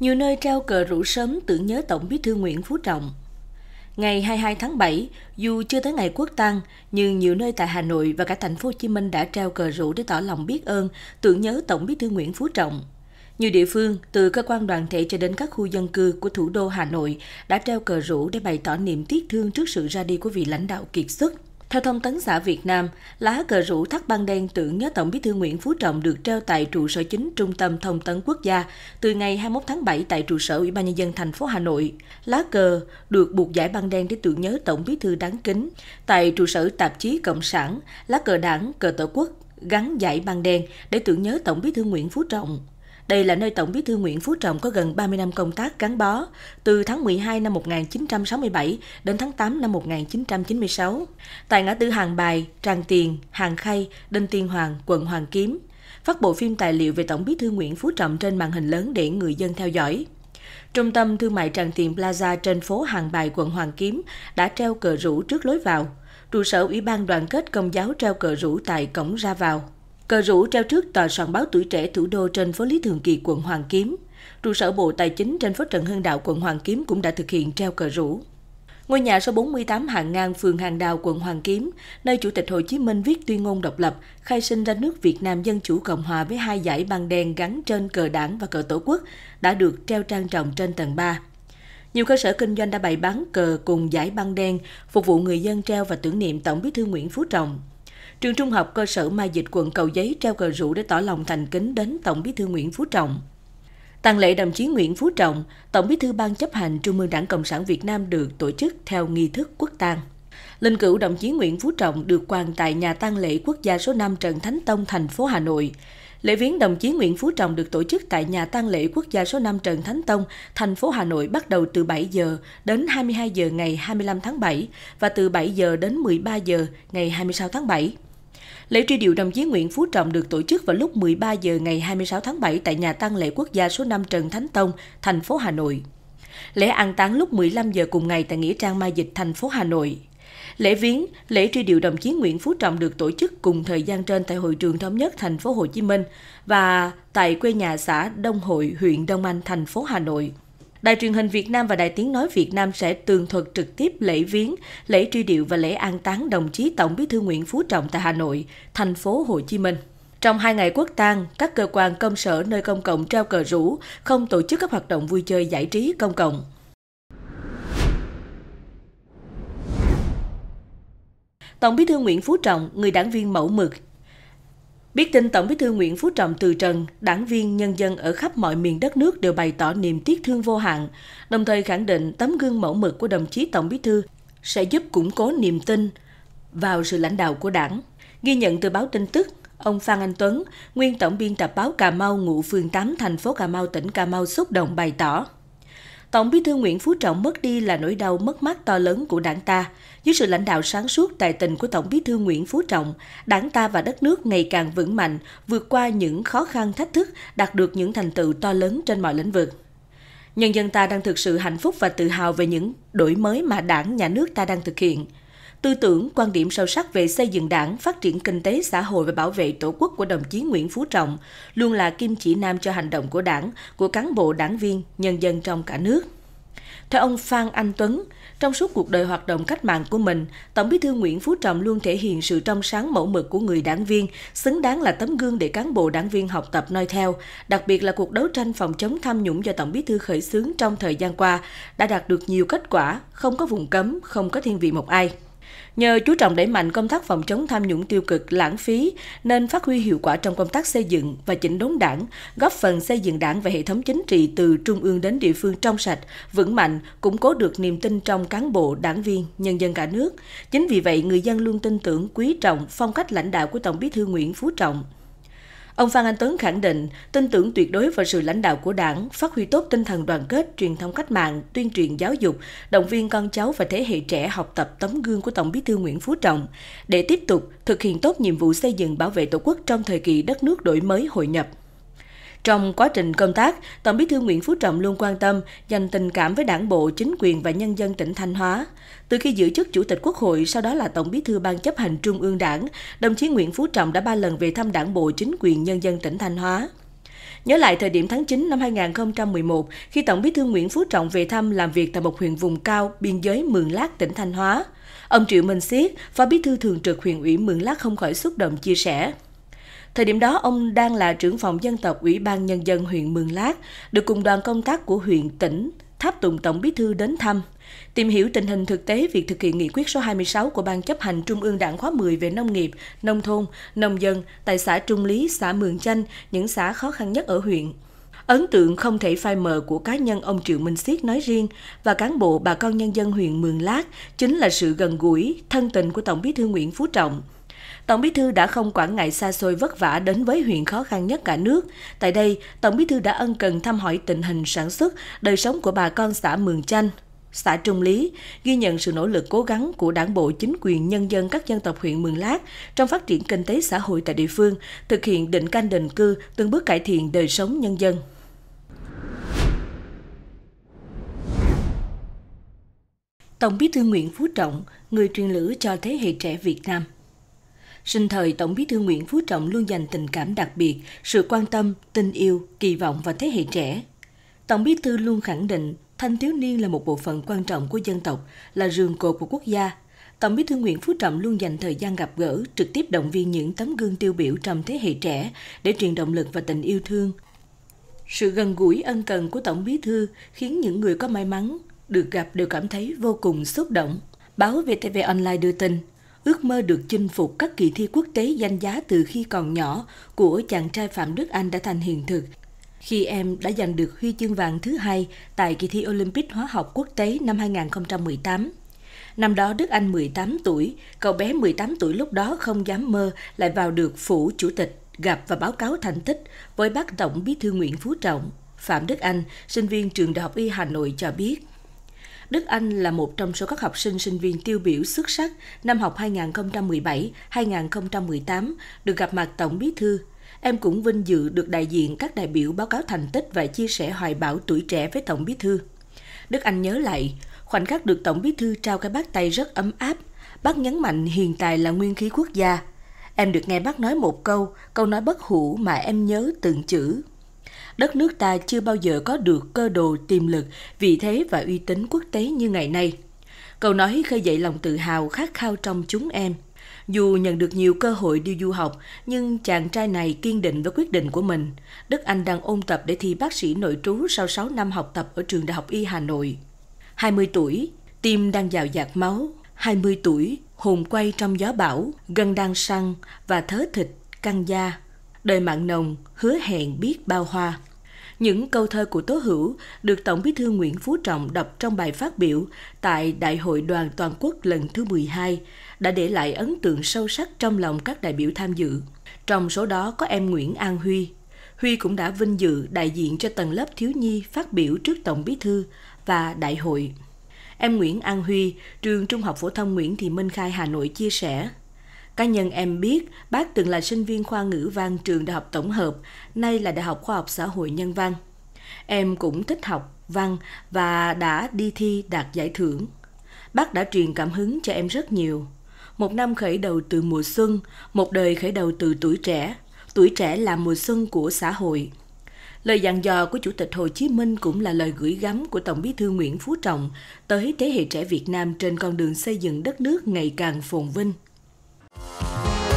Nhiều nơi treo cờ rủ sớm tưởng nhớ Tổng bí thư Nguyễn Phú Trọng. Ngày 22 tháng 7, dù chưa tới ngày quốc tang, nhưng nhiều nơi tại Hà Nội và cả thành phố Hồ Chí Minh đã treo cờ rủ để tỏ lòng biết ơn, tưởng nhớ Tổng bí thư Nguyễn Phú Trọng. Nhiều địa phương, từ cơ quan đoàn thể cho đến các khu dân cư của thủ đô Hà Nội đã treo cờ rủ để bày tỏ niềm tiếc thương trước sự ra đi của vị lãnh đạo kiệt xuất. Theo thông tấn xã Việt Nam, lá cờ rủ thắt băng đen tưởng nhớ Tổng bí thư Nguyễn Phú Trọng được treo tại trụ sở chính Trung tâm Thông tấn Quốc gia từ ngày 21 tháng 7 tại trụ sở Ủy ban Nhân dân thành phố Hà Nội. Lá cờ được buộc giải băng đen để tưởng nhớ Tổng bí thư đáng kính. Tại trụ sở tạp chí Cộng sản, lá cờ đảng, cờ tổ quốc gắn giải băng đen để tưởng nhớ Tổng bí thư Nguyễn Phú Trọng. Đây là nơi Tổng bí thư Nguyễn Phú Trọng có gần 30 năm công tác gắn bó, từ tháng 12 năm 1967 đến tháng 8 năm 1996. Tại ngã tư Hàng Bài, Tràng Tiền, Hàng Khay, Đinh Tiên Hoàng, quận Hoàng Kiếm, phát bộ phim tài liệu về Tổng bí thư Nguyễn Phú Trọng trên màn hình lớn để người dân theo dõi. Trung tâm thương mại Tràng Tiền Plaza trên phố Hàng Bài, quận Hoàng Kiếm đã treo cờ rủ trước lối vào. Trụ sở Ủy ban đoàn kết Công giáo treo cờ rủ tại cổng ra vào. Cờ rủ treo trước tòa soạn báo tuổi trẻ thủ đô trên phố Lý Thường Kiệt, quận Hoàng Kiếm. Trụ sở Bộ Tài chính trên phố Trần Hưng Đạo, quận Hoàng Kiếm cũng đã thực hiện treo cờ rủ. Ngôi nhà số 48 Hàng Ngang, phường Hàng Đào, quận Hoàng Kiếm, nơi Chủ tịch Hồ Chí Minh viết tuyên ngôn độc lập, khai sinh ra nước Việt Nam Dân Chủ Cộng Hòa với hai giải băng đen gắn trên cờ đảng và cờ tổ quốc, đã được treo trang trọng trên tầng 3. Nhiều cơ sở kinh doanh đã bày bán cờ cùng giải băng đen, phục vụ người dân treo và tưởng niệm Tổng bí thư Nguyễn Phú Trọng. Trường Trung học cơ sở Mai Dịch quận Cầu Giấy treo cờ rủ để tỏ lòng thành kính đến Tổng Bí thư Nguyễn Phú Trọng. Tang lễ đồng chí Nguyễn Phú Trọng, Tổng Bí thư Ban chấp hành Trung ương Đảng Cộng sản Việt Nam được tổ chức theo nghi thức quốc tang. Linh cữu đồng chí Nguyễn Phú Trọng được quan tại nhà tang lễ quốc gia số 5 Trần Thánh Tông, thành phố Hà Nội. Lễ viếng đồng chí Nguyễn Phú Trọng được tổ chức tại nhà tang lễ quốc gia số 5 Trần Thánh Tông, thành phố Hà Nội bắt đầu từ 7 giờ đến 22 giờ ngày 25 tháng 7 và từ 7 giờ đến 13 giờ ngày 26 tháng 7. Lễ truy điệu đồng chí Nguyễn Phú Trọng được tổ chức vào lúc 13 giờ ngày 26 tháng 7 tại nhà tang lễ quốc gia số 5 Trần Thánh Tông, thành phố Hà Nội. Lễ an táng lúc 15 giờ cùng ngày tại nghĩa trang Mai Dịch, thành phố Hà Nội. Lễ viếng, lễ truy điệu đồng chí Nguyễn Phú Trọng được tổ chức cùng thời gian trên tại hội trường thống nhất thành phố Hồ Chí Minh và tại quê nhà xã Đông Hội, huyện Đông Anh, thành phố Hà Nội. Đài truyền hình Việt Nam và Đài Tiếng Nói Việt Nam sẽ tường thuật trực tiếp lễ viếng, lễ truy điệu và lễ an táng đồng chí Tổng bí thư Nguyễn Phú Trọng tại Hà Nội, thành phố Hồ Chí Minh. Trong hai ngày quốc tang, các cơ quan công sở nơi công cộng treo cờ rủ, không tổ chức các hoạt động vui chơi giải trí công cộng. Tổng bí thư Nguyễn Phú Trọng, người đảng viên mẫu mực, Biết tin Tổng bí thư Nguyễn Phú Trọng từ trần, đảng viên, nhân dân ở khắp mọi miền đất nước đều bày tỏ niềm tiếc thương vô hạn, đồng thời khẳng định tấm gương mẫu mực của đồng chí Tổng bí thư sẽ giúp củng cố niềm tin vào sự lãnh đạo của đảng. Ghi nhận từ báo tin tức, ông Phan Anh Tuấn, nguyên tổng biên tập báo Cà Mau ngụ phường 8 thành phố Cà Mau tỉnh Cà Mau xúc động bày tỏ. Tổng bí thư Nguyễn Phú Trọng mất đi là nỗi đau mất mát to lớn của đảng ta, dưới sự lãnh đạo sáng suốt tài tình của Tổng Bí thư Nguyễn Phú Trọng, đảng ta và đất nước ngày càng vững mạnh, vượt qua những khó khăn thách thức, đạt được những thành tựu to lớn trên mọi lĩnh vực. Nhân dân ta đang thực sự hạnh phúc và tự hào về những đổi mới mà đảng, nhà nước ta đang thực hiện. Tư tưởng, quan điểm sâu sắc về xây dựng đảng, phát triển kinh tế xã hội và bảo vệ tổ quốc của đồng chí Nguyễn Phú Trọng luôn là kim chỉ nam cho hành động của đảng, của cán bộ đảng viên, nhân dân trong cả nước. Theo ông Phan Anh Tuấn, trong suốt cuộc đời hoạt động cách mạng của mình, Tổng bí thư Nguyễn Phú Trọng luôn thể hiện sự trong sáng mẫu mực của người đảng viên, xứng đáng là tấm gương để cán bộ đảng viên học tập noi theo. Đặc biệt là cuộc đấu tranh phòng chống tham nhũng do Tổng bí thư khởi xướng trong thời gian qua đã đạt được nhiều kết quả, không có vùng cấm, không có thiên vị một ai. Nhờ chú trọng đẩy mạnh công tác phòng chống tham nhũng tiêu cực, lãng phí nên phát huy hiệu quả trong công tác xây dựng và chỉnh đốn đảng, góp phần xây dựng đảng và hệ thống chính trị từ trung ương đến địa phương trong sạch, vững mạnh, củng cố được niềm tin trong cán bộ, đảng viên, nhân dân cả nước. Chính vì vậy, người dân luôn tin tưởng quý trọng phong cách lãnh đạo của Tổng Bí thư Nguyễn Phú Trọng. Ông Phan Anh Tuấn khẳng định, tin tưởng tuyệt đối vào sự lãnh đạo của đảng, phát huy tốt tinh thần đoàn kết, truyền thống cách mạng, tuyên truyền giáo dục, động viên con cháu và thế hệ trẻ học tập tấm gương của Tổng bí thư Nguyễn Phú Trọng, để tiếp tục thực hiện tốt nhiệm vụ xây dựng bảo vệ Tổ quốc trong thời kỳ đất nước đổi mới hội nhập. Trong quá trình công tác, Tổng bí thư Nguyễn Phú Trọng luôn quan tâm, dành tình cảm với đảng bộ, chính quyền và nhân dân tỉnh Thanh Hóa. Từ khi giữ chức Chủ tịch Quốc hội, sau đó là Tổng bí thư Ban chấp hành Trung ương Đảng, đồng chí Nguyễn Phú Trọng đã ba lần về thăm đảng bộ, chính quyền, nhân dân tỉnh Thanh Hóa. Nhớ lại thời điểm tháng 9 năm 2011, khi Tổng bí thư Nguyễn Phú Trọng về thăm làm việc tại một huyện vùng cao, biên giới Mường Lát, tỉnh Thanh Hóa. Ông Triệu Minh Siết, Phó bí thư thường trực huyện ủy Mường Lát không khỏi xúc động chia sẻ. Thời điểm đó, ông đang là trưởng phòng dân tộc Ủy ban Nhân dân huyện Mường Lát, được cùng đoàn công tác của huyện, tỉnh, tháp tùng Tổng Bí Thư đến thăm. Tìm hiểu tình hình thực tế việc thực hiện nghị quyết số 26 của Ban chấp hành Trung ương Đảng khóa 10 về nông nghiệp, nông thôn, nông dân tại xã Trung Lý, xã Mường Chanh, những xã khó khăn nhất ở huyện. Ấn tượng không thể phai mờ của cá nhân ông Triệu Minh Siết nói riêng và cán bộ bà con nhân dân huyện Mường Lát chính là sự gần gũi, thân tình của Tổng bí thư Nguyễn Phú Trọng – Tổng Bí thư đã không quản ngại xa xôi vất vả đến với huyện khó khăn nhất cả nước. Tại đây, Tổng Bí thư đã ân cần thăm hỏi tình hình sản xuất, đời sống của bà con xã Mường Chanh, xã Trung Lý, ghi nhận sự nỗ lực cố gắng của đảng bộ, chính quyền, nhân dân các dân tộc huyện Mường Lát trong phát triển kinh tế xã hội tại địa phương, thực hiện định canh định cư, từng bước cải thiện đời sống nhân dân. Tổng bí thư Nguyễn Phú Trọng, người truyền lửa cho thế hệ trẻ Việt Nam. Sinh thời, Tổng bí thư Nguyễn Phú Trọng luôn dành tình cảm đặc biệt, sự quan tâm, tình yêu, kỳ vọng và thế hệ trẻ. Tổng bí thư luôn khẳng định thanh thiếu niên là một bộ phận quan trọng của dân tộc, là rường cột của quốc gia. Tổng bí thư Nguyễn Phú Trọng luôn dành thời gian gặp gỡ, trực tiếp động viên những tấm gương tiêu biểu trong thế hệ trẻ để truyền động lực và tình yêu thương. Sự gần gũi ân cần của Tổng bí thư khiến những người có may mắn được gặp đều cảm thấy vô cùng xúc động. Báo VTV Online đưa tin, Ước mơ được chinh phục các kỳ thi quốc tế danh giá từ khi còn nhỏ của chàng trai Phạm Đức Anh đã thành hiện thực khi em đã giành được huy chương vàng thứ hai tại kỳ thi Olympic hóa học quốc tế năm 2018. Năm đó Đức Anh 18 tuổi, cậu bé 18 tuổi lúc đó không dám mơ lại vào được phủ chủ tịch gặp và báo cáo thành tích với bác tổng bí thư Nguyễn Phú Trọng. Phạm Đức Anh, sinh viên trường Đại học Y Hà Nội cho biết. Đức Anh là một trong số các học sinh sinh viên tiêu biểu xuất sắc năm học 2017-2018 được gặp mặt Tổng Bí thư. Em cũng vinh dự được đại diện các đại biểu báo cáo thành tích và chia sẻ hoài bão tuổi trẻ với Tổng Bí thư. Đức Anh nhớ lại, khoảnh khắc được Tổng Bí thư trao cái bát tay rất ấm áp. Bác nhấn mạnh hiện tại là nguyên khí quốc gia. Em được nghe bác nói một câu, câu nói bất hủ mà em nhớ từng chữ đất nước ta chưa bao giờ có được cơ đồ tiềm lực, vị thế và uy tín quốc tế như ngày nay. Câu nói khơi dậy lòng tự hào khát khao trong chúng em. Dù nhận được nhiều cơ hội đi du học, nhưng chàng trai này kiên định với quyết định của mình. Đức Anh đang ôn tập để thi bác sĩ nội trú sau 6 năm học tập ở trường Đại học Y Hà Nội. 20 tuổi, tim đang dào dạt máu. 20 tuổi, hồn quay trong gió bão, gân đang săn và thớ thịt, căng da. Đời mạng nồng, hứa hẹn biết bao hoa. Những câu thơ của Tố Hữu được Tổng bí thư Nguyễn Phú Trọng đọc trong bài phát biểu tại Đại hội đoàn toàn quốc lần thứ 12 đã để lại ấn tượng sâu sắc trong lòng các đại biểu tham dự. Trong số đó có em Nguyễn An Huy. Huy cũng đã vinh dự đại diện cho tầng lớp thiếu nhi phát biểu trước Tổng bí thư và đại hội. Em Nguyễn An Huy, trường Trung học phổ thông Nguyễn Thị Minh Khai Hà Nội chia sẻ, Cá nhân em biết, bác từng là sinh viên khoa ngữ văn trường Đại học Tổng hợp, nay là Đại học Khoa học Xã hội Nhân văn. Em cũng thích học văn và đã đi thi đạt giải thưởng. Bác đã truyền cảm hứng cho em rất nhiều. Một năm khởi đầu từ mùa xuân, một đời khởi đầu từ tuổi trẻ. Tuổi trẻ là mùa xuân của xã hội. Lời dặn dò của Chủ tịch Hồ Chí Minh cũng là lời gửi gắm của Tổng bí thư Nguyễn Phú Trọng tới thế hệ trẻ Việt Nam trên con đường xây dựng đất nước ngày càng phồn vinh. Thank you.